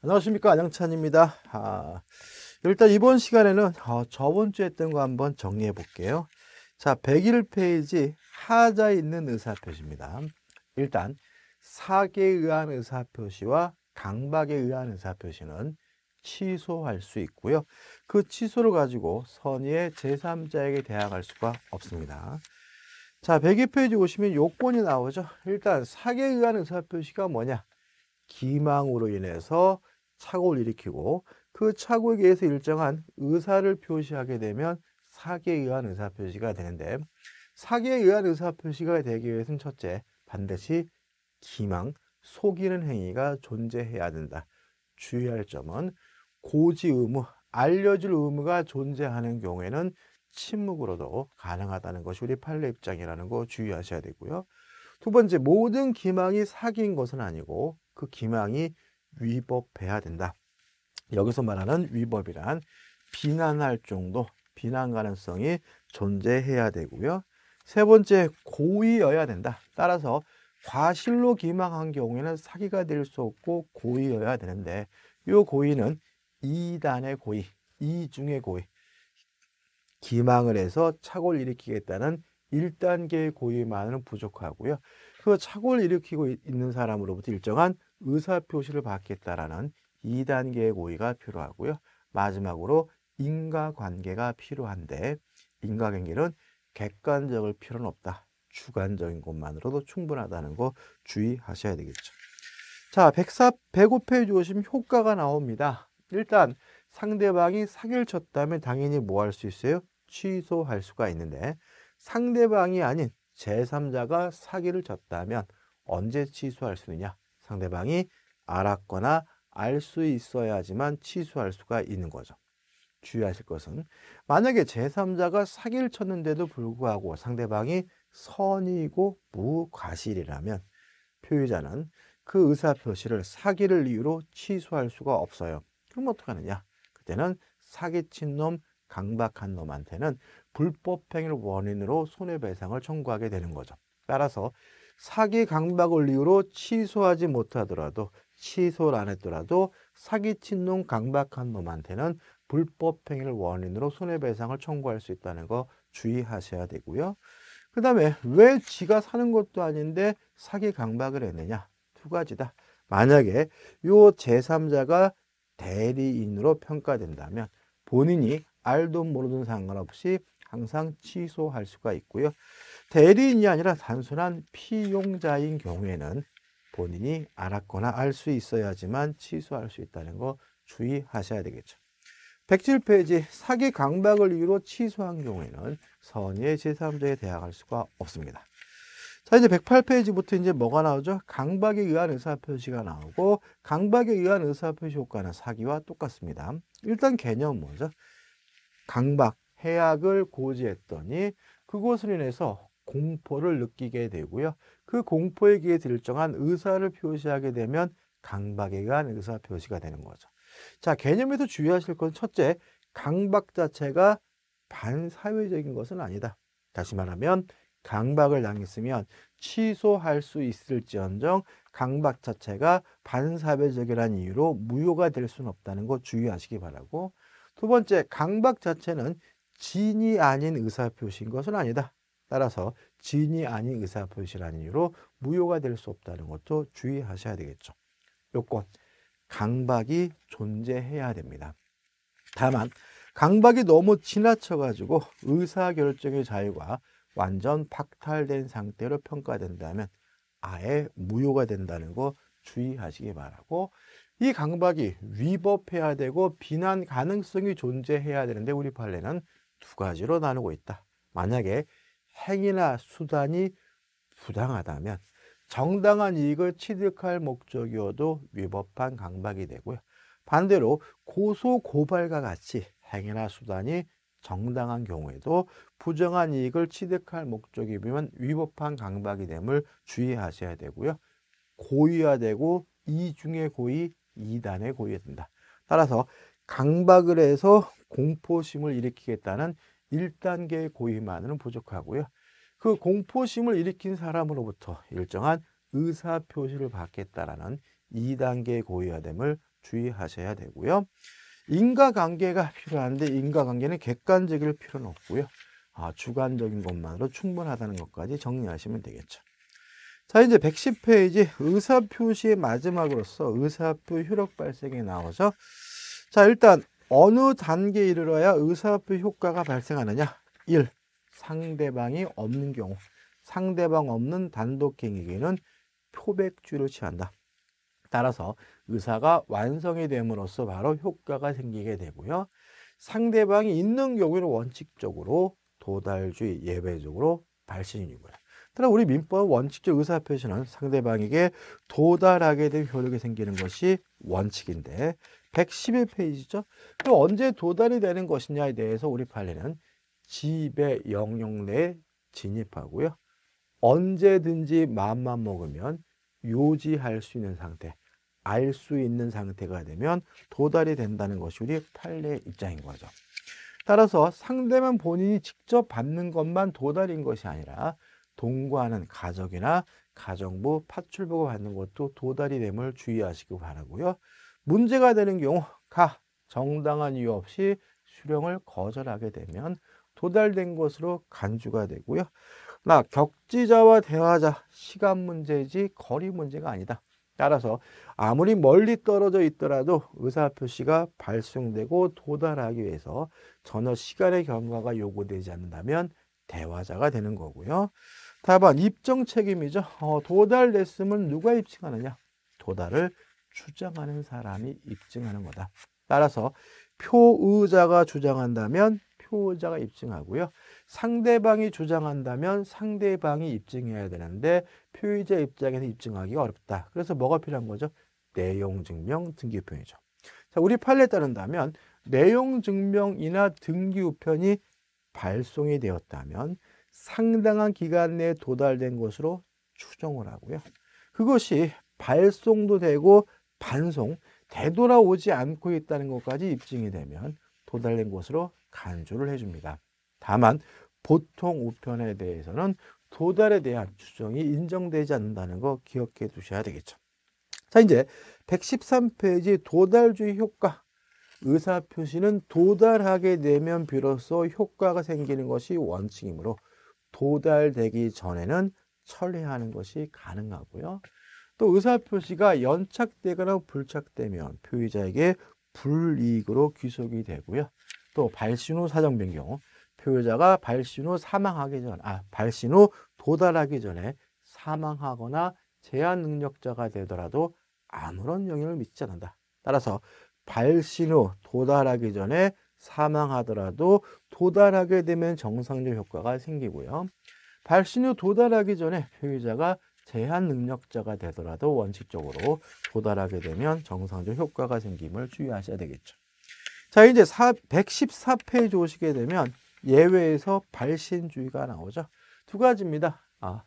안녕하십니까 안영찬입니다 아, 일단 이번 시간에는 어, 저번 주에 했던 거 한번 정리해 볼게요 자 101페이지 하자 있는 의사표시입니다 일단 사기에 의한 의사표시와 강박에 의한 의사표시는 취소할 수 있고요 그 취소를 가지고 선의의 제3자에게 대항할 수가 없습니다 자 102페이지 오시면 요건이 나오죠 일단 사기에 의한 의사표시가 뭐냐 기망으로 인해서 착오를 일으키고 그 착오에 의해서 일정한 의사를 표시하게 되면 사기에 의한 의사표시가 되는데 사기에 의한 의사표시가 되기 위해서는 첫째 반드시 기망, 속이는 행위가 존재해야 된다. 주의할 점은 고지 의무, 알려줄 의무가 존재하는 경우에는 침묵으로도 가능하다는 것이 우리 판례 입장이라는 거 주의하셔야 되고요. 두 번째, 모든 기망이 사기인 것은 아니고 그 기망이 위법해야 된다. 여기서 말하는 위법이란 비난할 정도, 비난 가능성이 존재해야 되고요. 세 번째, 고의여야 된다. 따라서 과실로 기망한 경우에는 사기가 될 수 없고 고의여야 되는데 이 고의는 2단의 고의, 2중의 고의, 기망을 해서 착오를 일으키겠다는 1단계의 고의만은 부족하고요. 그 착오를 일으키고 있는 사람으로부터 일정한 의사표시를 받겠다라는 2단계의 고의가 필요하고요. 마지막으로 인과관계가 필요한데 인과관계는 객관적일 필요는 없다. 주관적인 것만으로도 충분하다는 거 주의하셔야 되겠죠. 자, 104, 105페이지 오시면 효과가 나옵니다. 일단 상대방이 사기를 쳤다면 당연히 뭐 할 수 있어요? 취소할 수가 있는데 상대방이 아닌 제3자가 사기를 쳤다면 언제 취소할 수 있느냐? 상대방이 알았거나 알 수 있어야지만 취소할 수가 있는 거죠. 주의하실 것은 만약에 제3자가 사기를 쳤는데도 불구하고 상대방이 선의고 무과실이라면 표의자는 그 의사표시를 사기를 이유로 취소할 수가 없어요. 그럼 어떡하느냐? 그때는 사기친 놈, 강박한 놈한테는 불법행위를 원인으로 손해배상을 청구하게 되는 거죠. 따라서 사기 강박을 이유로 취소하지 못하더라도 취소를 안 했더라도 사기친 놈 강박한 놈한테는 불법 행위를 원인으로 손해배상을 청구할 수 있다는 거 주의하셔야 되고요. 그 다음에 왜 지가 사는 것도 아닌데 사기 강박을 했느냐 두 가지다. 만약에 요 제3자가 대리인으로 평가된다면 본인이 알도 모르든 상관없이 항상 취소할 수가 있고요. 대리인이 아니라 단순한 피용자인 경우에는 본인이 알았거나 알 수 있어야지만 취소할 수 있다는 거 주의하셔야 되겠죠. 107페이지 사기 강박을 이유로 취소한 경우에는 선의의 제3자에 대항할 수가 없습니다. 자 이제 108페이지부터 이제 뭐가 나오죠? 강박에 의한 의사표시가 나오고 강박에 의한 의사표시 효과는 사기와 똑같습니다. 일단 개념 은 뭐죠? 강박, 해약을 고지했더니 그것을 인해서 공포를 느끼게 되고요. 그 공포에 기에 들정한 의사를 표시하게 되면 강박에 관한 의사 표시가 되는 거죠. 자, 개념에서 주의하실 것은 첫째, 강박 자체가 반사회적인 것은 아니다. 다시 말하면 강박을 당했으면 취소할 수 있을지언정 강박 자체가 반사회적이라는 이유로 무효가 될 수는 없다는 거 주의하시기 바라고 두 번째, 강박 자체는 진이 아닌 의사표시인 것은 아니다. 따라서 진이 아닌 의사 표시라는 이유로 무효가 될 수 없다는 것도 주의하셔야 되겠죠. 요건 강박이 존재해야 됩니다. 다만 강박이 너무 지나쳐가지고 의사결정의 자유가 완전 박탈된 상태로 평가된다면 아예 무효가 된다는 거 주의하시기 바라고 이 강박이 위법해야 되고 비난 가능성이 존재해야 되는데 우리 판례는 두 가지로 나누고 있다. 만약에 행위나 수단이 부당하다면 정당한 이익을 취득할 목적이어도 위법한 강박이 되고요. 반대로 고소 고발과 같이 행위나 수단이 정당한 경우에도 부정한 이익을 취득할 목적이면 위법한 강박이 됨을 주의하셔야 되고요. 고의화되고 이중의 고의, 이단의 고의에 든다. 따라서 강박을 해서 공포심을 일으키겠다는 1단계의 고의만으로는 부족하고요. 그 공포심을 일으킨 사람으로부터 일정한 의사표시를 받겠다라는 2단계의 고의화됨을 주의하셔야 되고요. 인과관계가 필요한데 인과관계는 객관적일 필요는 없고요. 아, 주관적인 것만으로 충분하다는 것까지 정리하시면 되겠죠. 자 이제 110페이지 의사표시의 마지막으로서 의사표 효력 발생이 나오죠. 자 일단 어느 단계에 이르러야 의사표 효과가 발생하느냐? 1. 상대방이 없는 경우. 상대방 없는 단독행위에는 표백주를 취한다. 따라서 의사가 완성이 됨으로써 바로 효과가 생기게 되고요. 상대방이 있는 경우에는 원칙적으로 도달주의 예배적으로 발신이고요. 따라 우리 민법 원칙적 의사표시는 상대방에게 도달하게 된 효력이 생기는 것이 원칙인데 111페이지죠. 또 언제 도달이 되는 것이냐에 대해서 우리 판례는 지배 영역 내에 진입하고요. 언제든지 마음만 먹으면 요지할 수 있는 상태, 알 수 있는 상태가 되면 도달이 된다는 것이 우리 판례의 입장인 거죠. 따라서 상대만 본인이 직접 받는 것만 도달인 것이 아니라 동거하는 가족이나 가정부 파출부가 받는 것도 도달이 됨을 주의하시기 바라고요. 문제가 되는 경우가 정당한 이유 없이 수령을 거절하게 되면 도달된 것으로 간주가 되고요. 나 격지자와 대화자 시간 문제지 거리 문제가 아니다. 따라서 아무리 멀리 떨어져 있더라도 의사표시가 발송되고 도달하기 위해서 전혀 시간의 경과가 요구되지 않는다면 대화자가 되는 거고요. 다반 입증 책임이죠. 어, 도달됐음을 누가 입증하느냐? 도달을 주장하는 사람이 입증하는 거다. 따라서 표의자가 주장한다면 표의자가 입증하고요. 상대방이 주장한다면 상대방이 입증해야 되는데 표의자 입장에서 입증하기가 어렵다. 그래서 뭐가 필요한 거죠? 내용 증명 등기우편이죠. 자, 우리 판례에 따른다면 내용 증명이나 등기우편이 발송이 되었다면 상당한 기간 내에 도달된 것으로 추정을 하고요. 그것이 발송도 되고 반송, 되돌아오지 않고 있다는 것까지 입증이 되면 도달된 것으로 간주를 해줍니다. 다만 보통 우편에 대해서는 도달에 대한 추정이 인정되지 않는다는 거 기억해 두셔야 되겠죠. 자 이제 113페이지 도달주의 효과 의사표시는 도달하게 되면 비로소 효과가 생기는 것이 원칙이므로 도달되기 전에는 철회하는 것이 가능하고요. 또 의사표시가 연착되거나 불착되면 표의자에게 불이익으로 귀속이 되고요. 또 발신 후 사정 변경, 표의자가 발신 후 사망하기 전, 아 발신 후 도달하기 전에 사망하거나 제한 능력자가 되더라도 아무런 영향을 미치지 않는다. 따라서 발신 후 도달하기 전에 사망하더라도 도달하게 되면 정상적 효과가 생기고요. 발신 후 도달하기 전에 표의자가 제한 능력자가 되더라도 원칙적으로 도달하게 되면 정상적 효과가 생김을 주의하셔야 되겠죠. 자, 이제 114페이지 오시게 되면 예외에서 발신주의가 나오죠. 두 가지입니다. 아,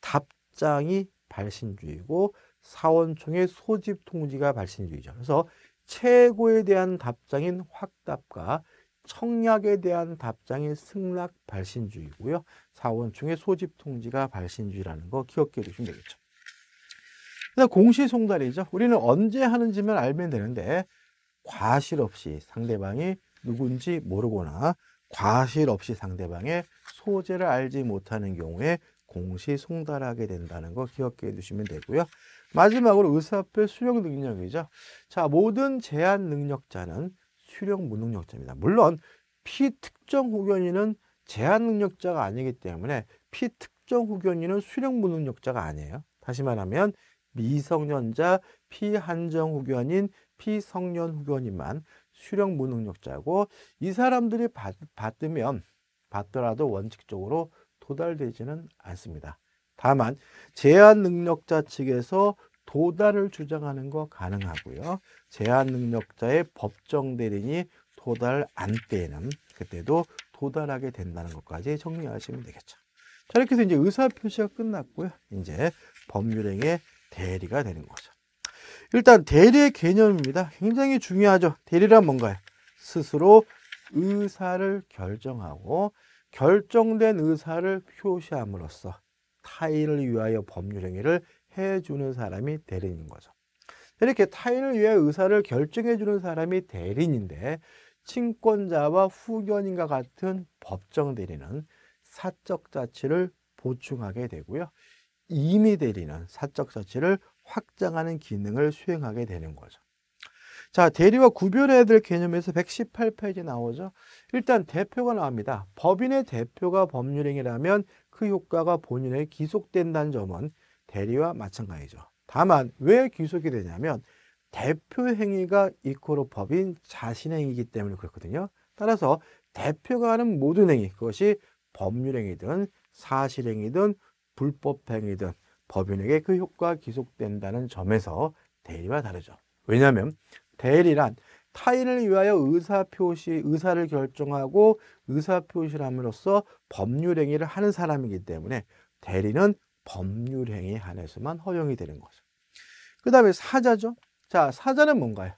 답장이 발신주의고 사원총의 소집 통지가 발신주의죠. 그래서 최고에 대한 답장인 확답과 청약에 대한 답장이 승낙 발신주의고요. 사원충의 소집 통지가 발신주의라는 거 기억해 두시면 되겠죠. 공시송달이죠. 우리는 언제 하는지만 알면 되는데 과실 없이 상대방이 누군지 모르거나 과실 없이 상대방의 소재를 알지 못하는 경우에 공시송달하게 된다는 거 기억해 두시면 되고요. 마지막으로 의사표 수용 능력이죠. 자, 모든 제한 능력자는 수령 무능력자입니다. 물론 피특정 후견인은 제한 능력자가 아니기 때문에 피특정 후견인은 수령 무능력자가 아니에요. 다시 말하면 미성년자, 피한정 후견인, 피성년 후견인만 수령 무능력자고 이 사람들이 받, 받으면 받더라도 원칙적으로 도달되지는 않습니다. 다만 제한 능력자 측에서 도달을 주장하는 거 가능하고요. 제한 능력자의 법정 대리인이 도달 안 때에는 그때도 도달하게 된다는 것까지 정리하시면 되겠죠. 자, 이렇게 해서 이제 의사표시가 끝났고요. 이제 법률행의 대리가 되는 거죠. 일단 대리의 개념입니다. 굉장히 중요하죠. 대리란 뭔가요? 스스로 의사를 결정하고 결정된 의사를 표시함으로써 타인을 위하여 법률 행위를 해주는 사람이 대리인인 거죠. 이렇게 타인을 위해 의사를 결정해주는 사람이 대리인인데 친권자와 후견인과 같은 법정 대리는 사적 자치를 보충하게 되고요. 임의 대리는 사적 자치를 확장하는 기능을 수행하게 되는 거죠. 자, 대리와 구별해야 될 개념에서 118페이지 나오죠. 일단 대표가 나옵니다. 법인의 대표가 법률행위라면 그 효과가 본인에 기속된다는 점은 대리와 마찬가지죠. 다만 왜 귀속이 되냐면 대표 행위가 이코로 법인 자신의 행위이기 때문에 그렇거든요. 따라서 대표가 하는 모든 행위, 그것이 법률행위든 사실행위든 불법행위든 법인에게 그 효과가 기속된다는 점에서 대리와 다르죠. 왜냐하면 대리란 타인을 위하여 의사표시, 의사를 결정하고 의사표시를 함으로써 법률행위를 하는 사람이기 때문에 대리는 법률행위에 한해서만 허용이 되는 거죠. 그 다음에 사자죠. 자, 사자는 뭔가요?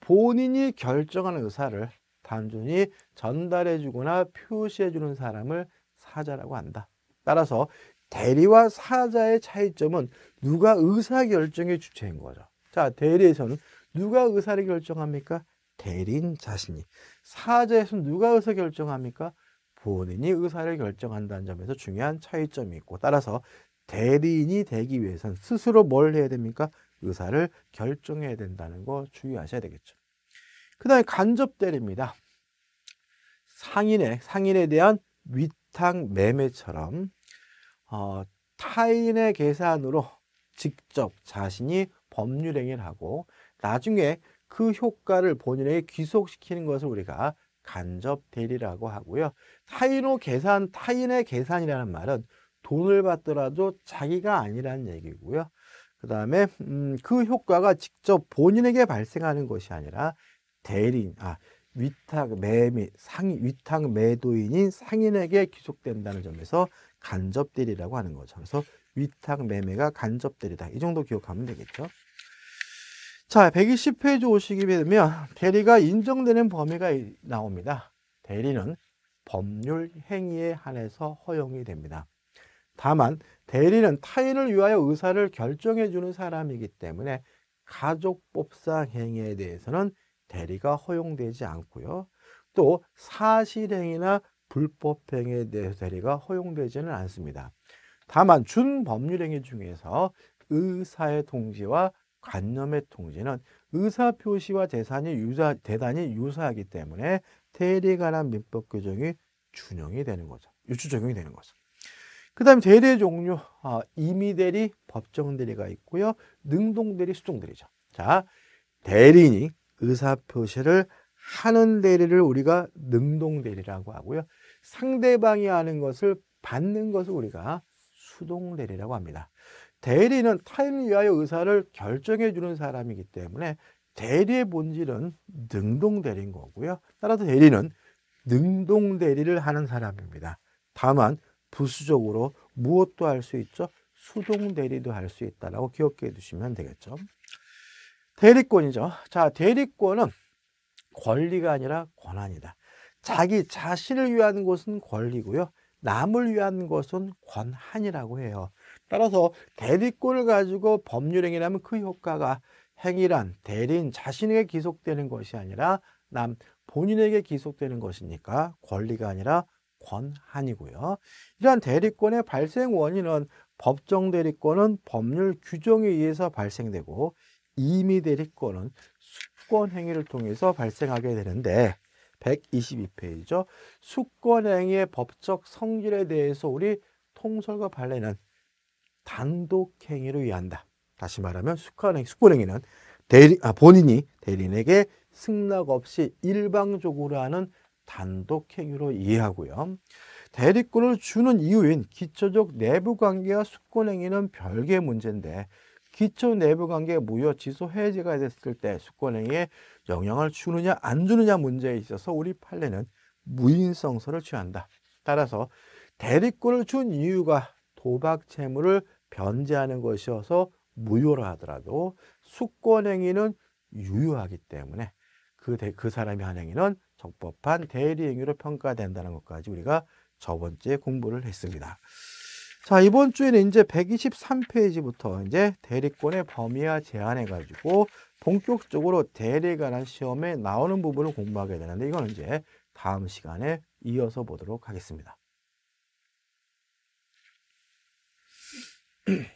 본인이 결정하는 의사를 단순히 전달해주거나 표시해주는 사람을 사자라고 한다. 따라서 대리와 사자의 차이점은 누가 의사결정의 주체인 거죠. 자, 대리에서는 누가 의사를 결정합니까? 대리인 자신이. 사자에서는 누가 의사 결정합니까? 본인이 의사를 결정한다는 점에서 중요한 차이점이 있고 따라서 대리인이 되기 위해서는 스스로 뭘 해야 됩니까? 의사를 결정해야 된다는 거 주의하셔야 되겠죠. 그 다음에 간접대리입니다. 상인의, 상인에 대한 위탁 매매처럼, 어, 타인의 계산으로 직접 자신이 법률행위를 하고 나중에 그 효과를 본인에게 귀속시키는 것을 우리가 간접 대리라고 하고요. 타인의 계산, 타인의 계산이라는 말은 돈을 받더라도 자기가 아니라는 얘기고요. 그 다음에 음, 그 효과가 직접 본인에게 발생하는 것이 아니라 대리인, 아, 위탁 매미, 상 위탁 매도인인 상인에게 귀속된다는 점에서 간접대리라고 하는 거죠. 그래서 위탁 매매가 간접대리다. 이 정도 기억하면 되겠죠. 자, 120페이지 오시게 되면 대리가 인정되는 범위가 나옵니다. 대리는 법률 행위에 한해서 허용이 됩니다. 다만 대리는 타인을 위하여 의사를 결정해 주는 사람이기 때문에 가족법상 행위에 대해서는 대리가 허용되지 않고요. 또 사실행위나 불법행위에 대해서 대리가 허용되지는 않습니다. 다만 준법률행위 중에서 의사의 통지와 관념의 통지는 의사 표시와 재산이 유사, 대단히 유사하기 때문에 대리 관한 민법 규정이 준용이 되는 거죠. 유추 적용이 되는 거죠. 그 다음에 대리 종류, 아, 임의대리, 법정대리가 있고요. 능동대리, 수동대리죠. 자, 대리인이 의사표시를 하는 대리를 우리가 능동대리라고 하고요. 상대방이 하는 것을 받는 것을 우리가 수동대리라고 합니다. 대리는 타인을 위하여 의사를 결정해 주는 사람이기 때문에 대리의 본질은 능동대리인 거고요. 따라서 대리는 능동대리를 하는 사람입니다. 다만 부수적으로 무엇도 할 수 있죠? 수동 대리도 할 수 있다라고 기억해 두시면 되겠죠. 대리권이죠. 자, 대리권은 권리가 아니라 권한이다. 자기 자신을 위한 것은 권리고요. 남을 위한 것은 권한이라고 해요. 따라서 대리권을 가지고 법률행위라면 그 효과가 행위란 대리인 자신에게 기속되는 것이 아니라 남 본인에게 기속되는 것이니까 권리가 아니라 권한이고요. 이러한 대리권의 발생 원인은 법정 대리권은 법률 규정에 의해서 발생되고 임의 대리권은 수권 행위를 통해서 발생하게 되는데 122페이지죠. 수권 행위의 법적 성질에 대해서 우리 통설과 발레는 단독 행위로 위한다. 다시 말하면 수권 행위, 수권 행위는 대리, 아, 본인이 대리인에게 승낙 없이 일방적으로 하는 단독 행위로 이해하고요. 대립권을 주는 이유인 기초적 내부 관계와 수권 행위는 별개의 문제인데 기초 내부 관계 무효 지소 해제가 됐을 때 수권 행위에 영향을 주느냐 안 주느냐 문제에 있어서 우리 판례는 무인성서를 취한다. 따라서 대립권을 준 이유가 도박 채무를 변제하는 것이어서 무효라 하더라도 수권 행위는 유효하기 때문에 그, 그 사람이 한 행위는 적법한 대리행위로 평가된다는 것까지 우리가 저번주에 공부를 했습니다. 자, 이번 주에는 이제 123페이지부터 이제 대리권의 범위와 제한해가지고 본격적으로 대리에 관한 시험에 나오는 부분을 공부하게 되는데 이거는 이제 다음 시간에 이어서 보도록 하겠습니다.